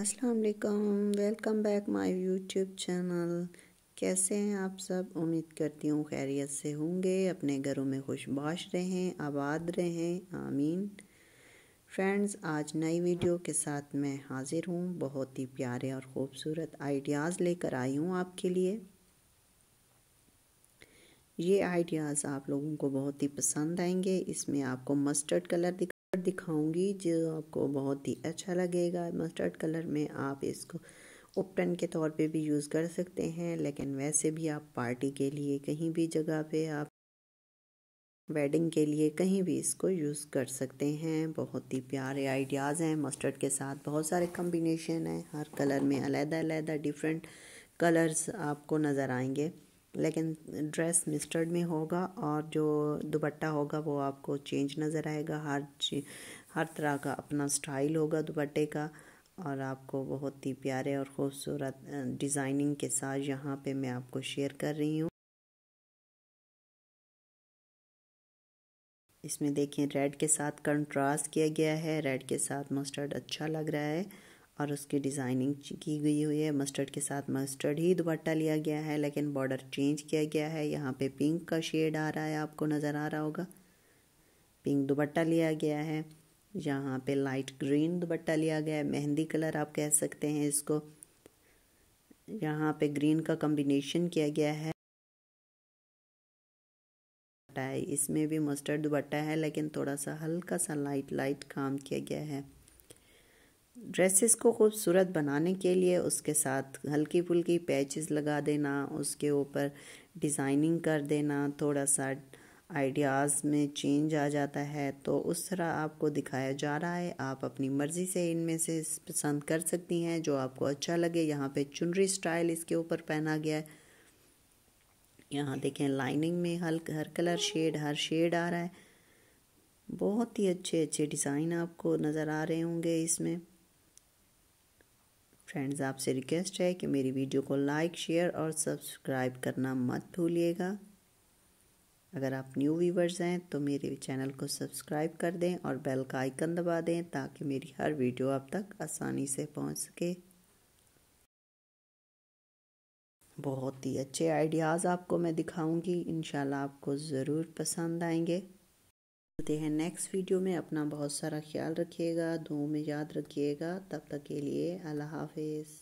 अस्सलाम वालेकुम welcome back my YouTube channel कैसे हैं आप सब उम्मीद करती हूँ खैरियत से होंगे अपने घरों में खुशबाश रहें आबाद रहें आमीन फ्रेंड्स आज नई वीडियो के साथ मैं हाज़िर हूँ बहुत ही प्यारे और ख़ूबसूरत आइडियाज़ लेकर आई हूँ आपके लिए ये आइडियाज़ आप लोगों को बहुत ही पसंद आएंगे इसमें आपको मस्टर्ड कलर दिखा दिखाऊंगी जो आपको बहुत ही अच्छा लगेगा मस्टर्ड कलर में आप इसको ओपटन के तौर पे भी यूज़ कर सकते हैं लेकिन वैसे भी आप पार्टी के लिए कहीं भी जगह पे आप वेडिंग के लिए कहीं भी इसको यूज़ कर सकते हैं बहुत ही प्यारे आइडियाज़ हैं मस्टर्ड के साथ बहुत सारे कम्बिनेशन हैं हर कलर में अलहदा अलग डिफरेंट कलर्स आपको नज़र आएंगे लेकिन ड्रेस मिस्टर्ड में होगा और जो दुपट्टा होगा वो आपको चेंज नज़र आएगा हर हर तरह का अपना स्टाइल होगा दुपट्टे का और आपको बहुत ही प्यारे और ख़ूबसूरत डिज़ाइनिंग के साथ यहाँ पे मैं आपको शेयर कर रही हूँ इसमें देखिए रेड के साथ कंट्रास्ट किया गया है रेड के साथ मस्टर्ड अच्छा लग रहा है और उसकी डिज़ाइनिंग की गई हुई है मस्टर्ड के साथ मस्टर्ड ही दुपट्टा लिया गया है लेकिन बॉर्डर चेंज किया गया है यहाँ पे पिंक का शेड आ रहा है आपको नज़र आ रहा होगा पिंक दुपट्टा लिया गया है यहाँ पे लाइट ग्रीन दुपट्टा लिया गया है मेहंदी कलर आप कह सकते हैं इसको यहाँ पे ग्रीन का कॉम्बिनेशन किया गया है इसमें भी मस्टर्ड दुपट्टा है लेकिन थोड़ा सा हल्का सा लाइट लाइट काम किया गया है ड्रेसेस को खूबसूरत बनाने के लिए उसके साथ हल्की फुल्की पैचेस लगा देना उसके ऊपर डिज़ाइनिंग कर देना थोड़ा सा आइडियाज़ में चेंज आ जाता है तो उस तरह आपको दिखाया जा रहा है आप अपनी मर्ज़ी से इनमें से पसंद कर सकती हैं जो आपको अच्छा लगे यहाँ पे चुनरी स्टाइल इसके ऊपर पहना गया है यहाँ देखें लाइनिंग में हल हर कलर शेड हर शेड आ रहा है बहुत ही अच्छे अच्छे डिज़ाइन आपको नज़र आ रहे होंगे इसमें फ्रेंड्स आपसे रिक्वेस्ट है कि मेरी वीडियो को लाइक शेयर और सब्सक्राइब करना मत भूलिएगा अगर आप न्यू व्यूवर्स हैं तो मेरे चैनल को सब्सक्राइब कर दें और बेल का आइकन दबा दें ताकि मेरी हर वीडियो आप तक आसानी से पहुंच सके बहुत ही अच्छे आइडियाज़ आपको मैं दिखाऊंगी इन आपको ज़रूर पसंद आएंगे मिलते हैं नेक्स्ट वीडियो में अपना बहुत सारा ख्याल रखिएगा दो में याद रखिएगा तब तक के लिए अल्लाह हाफिज़